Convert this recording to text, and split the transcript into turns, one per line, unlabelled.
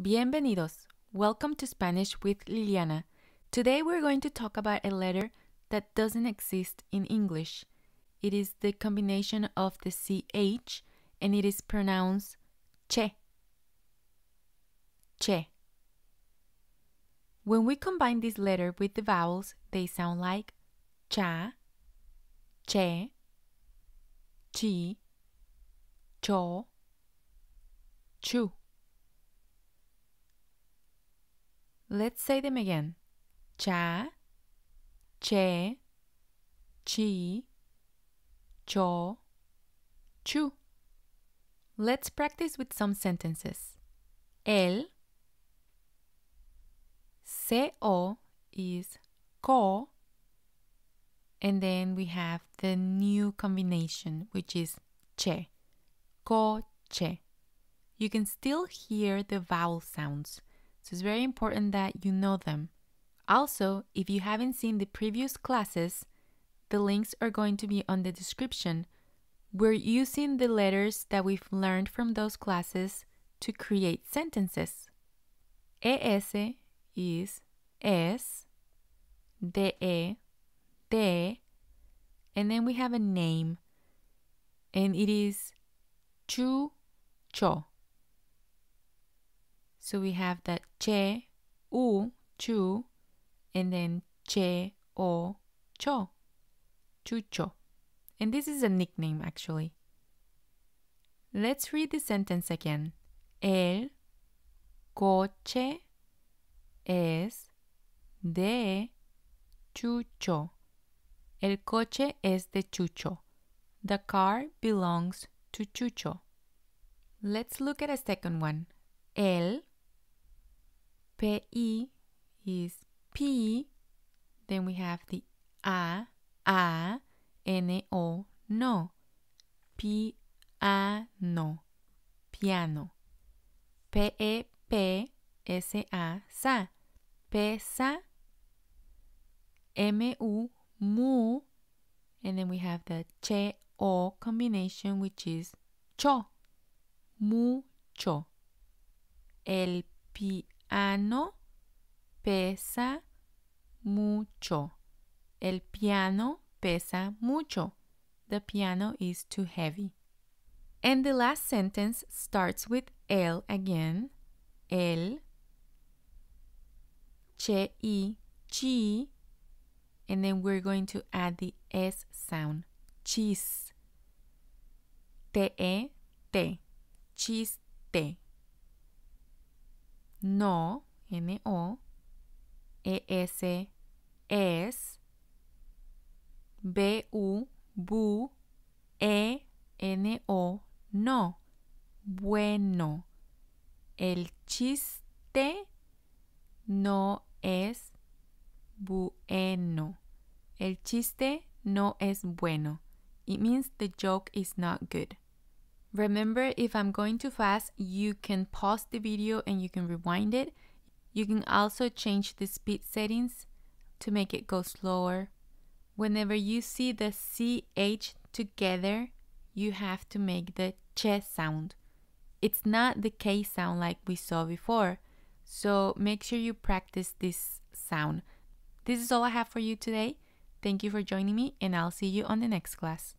Bienvenidos. Welcome to Spanish with Liliana. Today we're going to talk about a letter that doesn't exist in English. It is the combination of the ch and it is pronounced che. Che. When we combine this letter with the vowels, they sound like cha, che, chi, cho, chu. Let's say them again. 자, 제, 지, 저, 주. Let's practice with some sentences. El, co is co, and then we have the new combination, which is che, co, che. You can still hear the vowel sounds so it's very important that you know them. Also, if you haven't seen the previous classes, the links are going to be on the description. We're using the letters that we've learned from those classes to create sentences. ES is es, de, de, and then we have a name, and it is Chu Cho. So we have that che, u, chu, and then che, o, cho, chucho. And this is a nickname actually. Let's read the sentence again. El coche es de Chucho. El coche es de Chucho. The car belongs to Chucho. Let's look at a second one. El P E is P. Then we have the A, A, N, O, no. Piano, piano. P, E, P, S, A, sa. Pesa, M, U, mu. And then we have the che, o combination, which is cho. Mucho. El piano piano pesa mucho. El piano pesa mucho. The piano is too heavy. And the last sentence starts with el again. El. Che i chi. And then we're going to add the s sound. Cheese. Te e te. Cheese te. no, N-O, E-S, b B-U, bu, E-N-O, no, bueno. El chiste no es bueno. El chiste no es bueno. It means the joke is not good. Remember, if I'm going too fast, you can pause the video and you can rewind it. You can also change the speed settings to make it go slower. Whenever you see the CH together, you have to make the CH sound. It's not the K sound like we saw before, so make sure you practice this sound. This is all I have for you today. Thank you for joining me, and I'll see you on the next class.